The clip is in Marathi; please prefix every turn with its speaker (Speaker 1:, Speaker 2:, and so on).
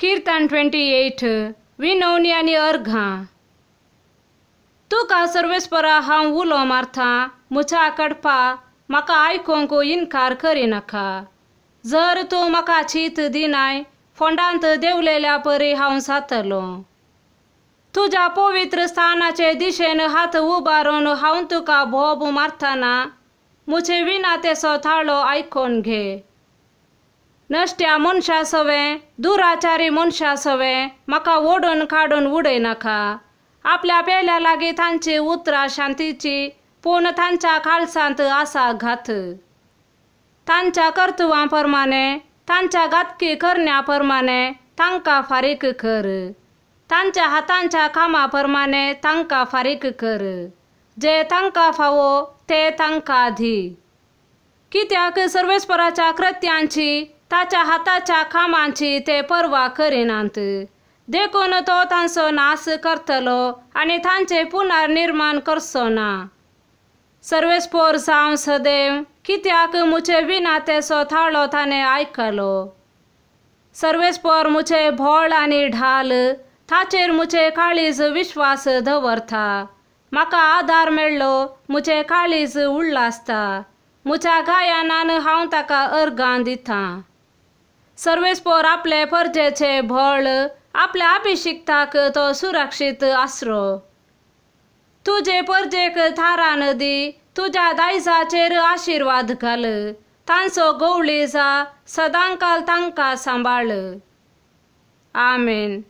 Speaker 1: कीर्तन एट विनवनी आणि अर्घा तुका सर्वेस्परा हा उलो मारता म्हज्या कडपा म्हाका आयकोंक इन्कार करिनाका जर तू मका चीत दिनाय फोंडांत देवलेल्या परी हांव सातलो तुझ्या पवित्र स्थानाचे दिशेन हात उबारून हांव तुका भोब मारताना म्हजे विना तेसो थाळो घे नष्ट्या मनशा हवे दुराचारी मनशास हवे म्हाका ओडून काडून उडयनाका आपल्या पेल्या लागीं तांची उतरा शांतीची पूण तांच्या खालसांत आसा घात तांच्या कर्तुवा प्रमाणे तांच्या गातकी करण्या प्रमाणे तांकां फारीक कर तांच्या हातांच्या कामा प्रमाणे तांकां फारीक कर जे तांकां फावो ते तांकां धी कित्याक सर्वेस्पराच्या कृत्यांची ताच्या हाताच्या कामांची ते पर्वा करिनात देखून तो तांचो नाश करतलो आणि त्यांचे पुनर्निर्माण करसो ना सांव जाऊन सदैव कित्याक मुचे विना सो थाळो ताणें ऐकलो सर्वेस्फोर मुचे भोळ आणि ढाल ताचेर मुचे काळीज विश्वास दवरता माका आधार मेळ्ळो मुचे काळीज उडला आसता मुच्या गायनान हांव ताका अर्गां दितां सर्वेस पोर आपले फरजेचे भळ आपले अभिषिक्ताक तो सुरक्षित तुजे तुझे परजेक थारा नदी तुझ्या दायजाचेर आशीर्वाद घाल तांचो गवळी जा सदांकाल तांका सांबाळ आमेन